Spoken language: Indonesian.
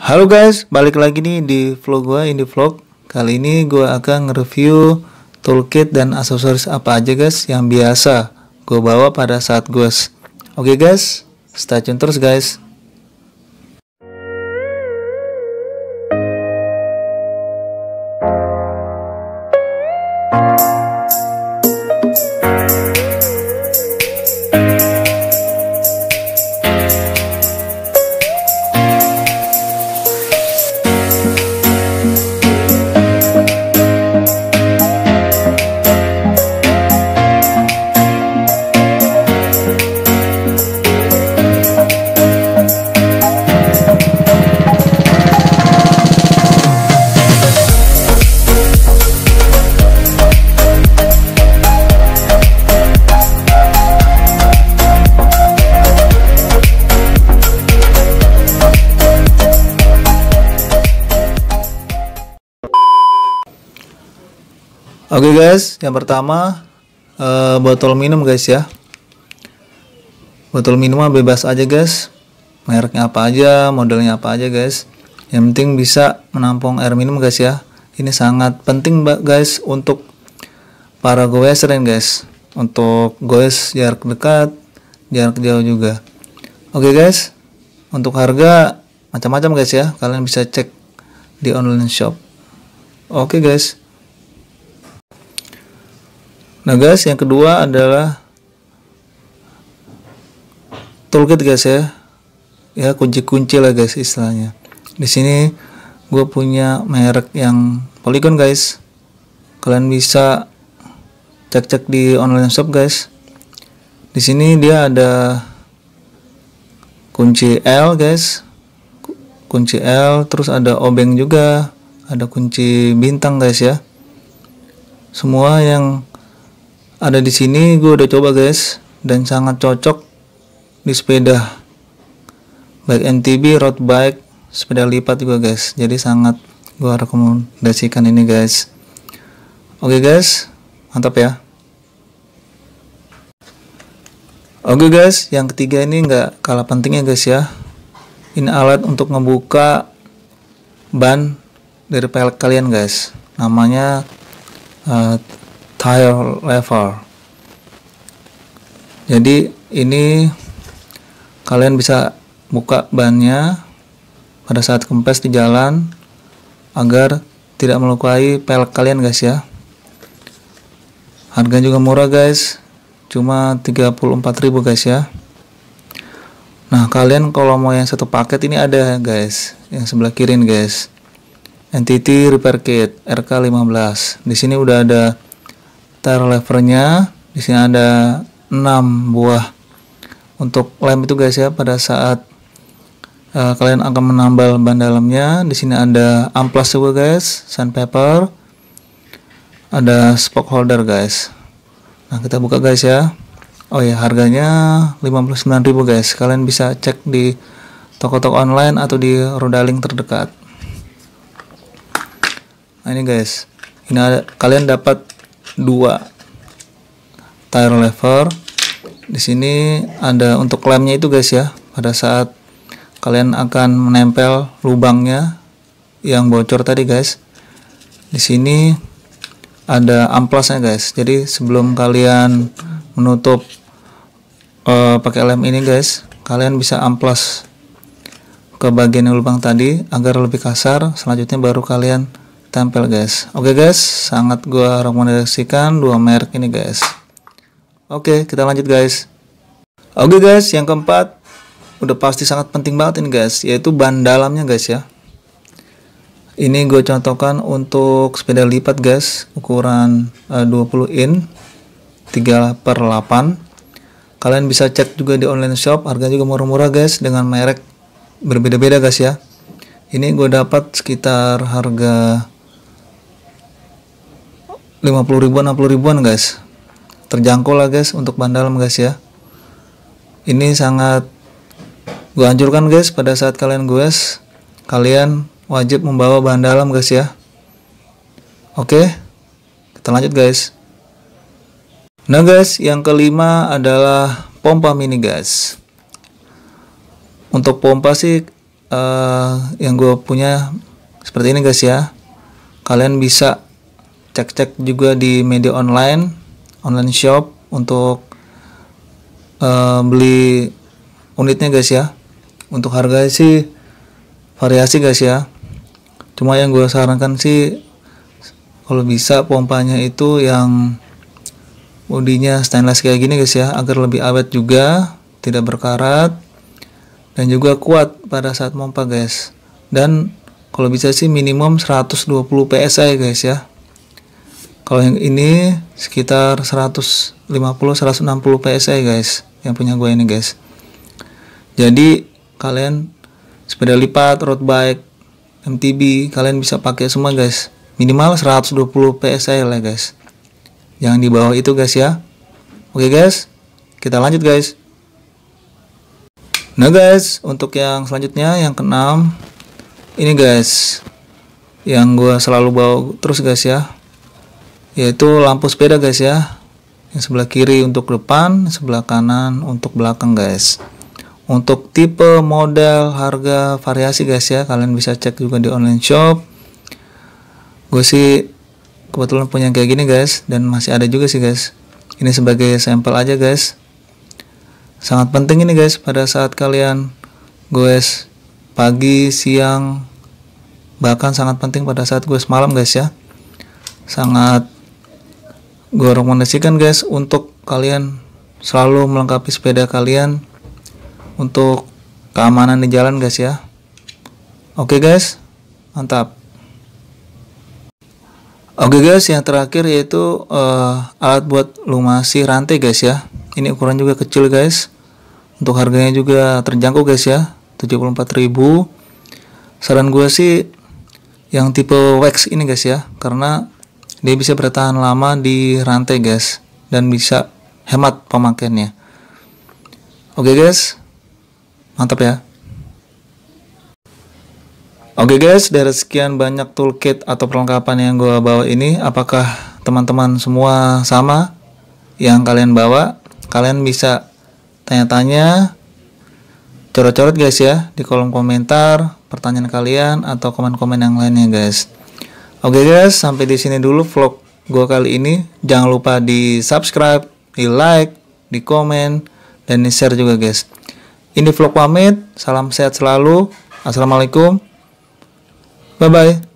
Halo guys, balik lagi nih di vlog gua, ini vlog. Kali ini gua akan nge-review toolkit dan aksesoris apa aja guys yang biasa gua bawa pada saat gua. Oke okay guys, stay tune terus guys. Oke okay guys, yang pertama uh, botol minum guys ya. Botol minuman bebas aja guys. Mereknya apa aja, modelnya apa aja guys. Yang penting bisa menampung air minum guys ya. Ini sangat penting guys untuk para goeserin guys. Untuk goes jarak dekat, jarak jauh juga. Oke okay guys, untuk harga macam-macam guys ya. Kalian bisa cek di online shop. Oke okay guys. Nah guys, yang kedua adalah toolkit guys ya. Ya kunci-kunci lah guys istilahnya. Di sini gue punya merek yang Polygon guys. Kalian bisa cek-cek di online shop guys. Di sini dia ada kunci L guys. Kunci L terus ada obeng juga, ada kunci bintang guys ya. Semua yang ada di sini gue udah coba guys dan sangat cocok di sepeda baik ntb road bike sepeda lipat juga guys jadi sangat gue rekomendasikan ini guys oke okay, guys mantap ya oke okay, guys yang ketiga ini nggak kalah pentingnya guys ya ini alat untuk membuka ban dari pelek kalian guys namanya uh, tile level jadi ini kalian bisa buka bannya pada saat kempes di jalan agar tidak melukai pelek kalian guys ya harga juga murah guys cuma 34.000 guys ya nah kalian kalau mau yang satu paket ini ada guys yang sebelah kiri guys Entity repair kit RK15 di sini udah ada tar levernya di sini ada 6 buah untuk lem itu guys ya pada saat uh, kalian akan menambal ban dalamnya di sini ada amplas juga guys sandpaper ada spoke holder guys nah kita buka guys ya oh ya harganya 59.000 guys kalian bisa cek di toko-toko online atau di rodaling terdekat nah ini guys ini ada kalian dapat 2 tire lever di sini ada untuk lemnya itu guys ya pada saat kalian akan menempel lubangnya yang bocor tadi guys di sini ada amplasnya guys jadi sebelum kalian menutup uh, pakai lem ini guys kalian bisa amplas ke bagian lubang tadi agar lebih kasar selanjutnya baru kalian tempel guys oke guys sangat gua rekomendasikan dua merek ini guys oke kita lanjut guys oke guys yang keempat udah pasti sangat penting banget ini guys yaitu ban dalamnya guys ya ini gue contohkan untuk sepeda lipat guys ukuran eh, uh, 20 in 3 per 8 kalian bisa cek juga di online shop harganya juga murah-murah guys dengan merek berbeda-beda guys ya ini gue dapat sekitar harga 50 ribuan 60 ribuan guys terjangkau lah guys untuk ban dalam guys ya ini sangat gue anjurkan guys pada saat kalian gue kalian wajib membawa bahan dalam guys ya oke kita lanjut guys nah guys yang kelima adalah pompa mini guys untuk pompa sih uh, yang gue punya seperti ini guys ya kalian bisa cek-cek juga di media online, online shop untuk uh, beli unitnya guys ya. Untuk harga sih variasi guys ya. Cuma yang gue sarankan sih kalau bisa pompanya itu yang bodinya stainless kayak gini guys ya, agar lebih awet juga, tidak berkarat dan juga kuat pada saat pompa guys. Dan kalau bisa sih minimum 120 PSI guys ya kalau yang ini sekitar 150 160 PSI guys yang punya gue ini guys jadi kalian sepeda lipat road bike MTB kalian bisa pakai semua guys minimal 120 PSI lah guys yang di bawah itu guys ya oke guys kita lanjut guys nah guys untuk yang selanjutnya yang keenam ini guys yang gue selalu bawa terus guys ya yaitu lampu sepeda guys ya yang sebelah kiri untuk depan sebelah kanan untuk belakang guys untuk tipe model harga variasi guys ya kalian bisa cek juga di online shop gue sih kebetulan punya kayak gini guys dan masih ada juga sih guys ini sebagai sampel aja guys sangat penting ini guys pada saat kalian goes pagi siang bahkan sangat penting pada saat gue malam guys ya sangat gue rekomendasikan guys untuk kalian selalu melengkapi sepeda kalian untuk keamanan di jalan guys ya oke guys mantap oke guys yang terakhir yaitu uh, alat buat lumasi rantai guys ya ini ukuran juga kecil guys untuk harganya juga terjangkau guys ya 74.000 saran gue sih yang tipe wax ini guys ya karena dia bisa bertahan lama di rantai guys dan bisa hemat pemakaiannya oke okay, guys mantap ya Oke okay guys, dari sekian banyak toolkit atau perlengkapan yang gue bawa ini, apakah teman-teman semua sama yang kalian bawa? Kalian bisa tanya-tanya, coret-coret guys ya di kolom komentar pertanyaan kalian atau komen-komen yang lainnya guys. Oke okay guys, sampai di sini dulu vlog gue kali ini. Jangan lupa di subscribe, di like, di komen, dan di share juga guys. Ini vlog pamit, salam sehat selalu. Assalamualaikum. Bye-bye.